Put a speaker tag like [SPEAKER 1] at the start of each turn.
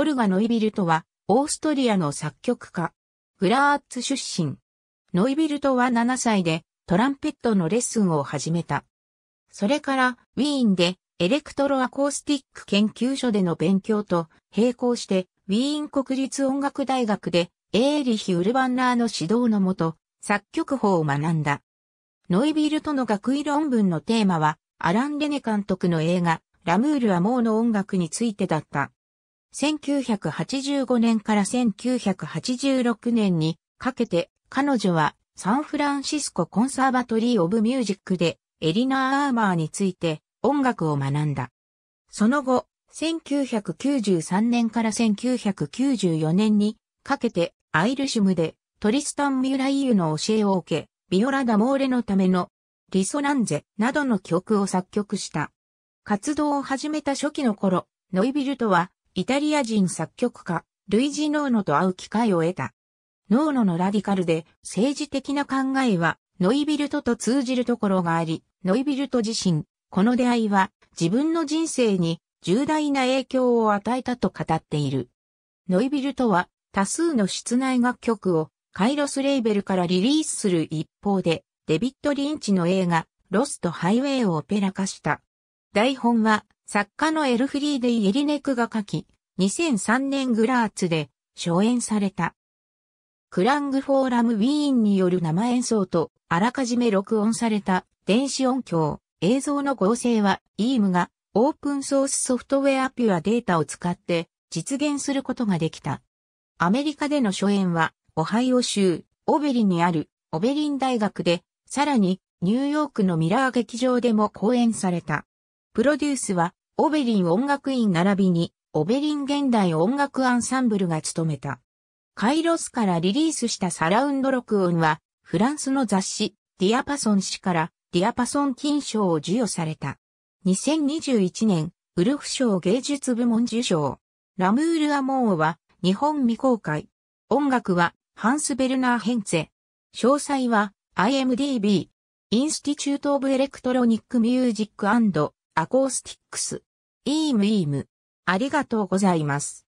[SPEAKER 1] オルガ・ノイビルトは、オーストリアの作曲家。グラーツ出身。ノイビルトは7歳で、トランペットのレッスンを始めた。それから、ウィーンで、エレクトロアコースティック研究所での勉強と、並行して、ウィーン国立音楽大学で、エーリヒ・ウルバンナーの指導のもと、作曲法を学んだ。ノイビルトの学位論文のテーマは、アラン・レネ監督の映画、ラムール・アモーの音楽についてだった。1985年から1986年にかけて彼女はサンフランシスココンサーバトリー・オブ・ミュージックでエリナ・アーマーについて音楽を学んだ。その後、1993年から1994年にかけてアイルシュムでトリスタン・ミュライユの教えを受け、ビオラ・ダ・モーレのためのリソランゼなどの曲を作曲した。活動を始めた初期の頃、ノイビルトはイタリア人作曲家、ルイジ・ノーノと会う機会を得た。ノーノのラディカルで政治的な考えはノイビルトと通じるところがあり、ノイビルト自身、この出会いは自分の人生に重大な影響を与えたと語っている。ノイビルトは多数の室内楽曲をカイロスレーベルからリリースする一方で、デビッド・リンチの映画、ロスト・ハイウェイをオペラ化した。台本は作家のエルフリーデイ・エリネクが書き、2003年グラーツで初演された。クラングフォーラムウィーンによる生演奏と、あらかじめ録音された電子音響、映像の合成は、e ー m がオープンソースソフトウェアピュアデータを使って実現することができた。アメリカでの初演は、オハイオ州、オベリンにあるオベリン大学で、さらにニューヨークのミラー劇場でも公演された。プロデュースはオベリン音楽院並びに、オベリン現代音楽アンサンブルが務めた。カイロスからリリースしたサラウンド録音は、フランスの雑誌、ディアパソン誌から、ディアパソン金賞を授与された。2021年、ウルフ賞芸術部門受賞。ラムール・アモーは、日本未公開。音楽は、ハンス・ベルナー・ヘンツェ。詳細は、IMDB、インスティチュート・オブ・エレクトロニック・ミュージック・アコースティックス。イームイーム。ありがとうございます。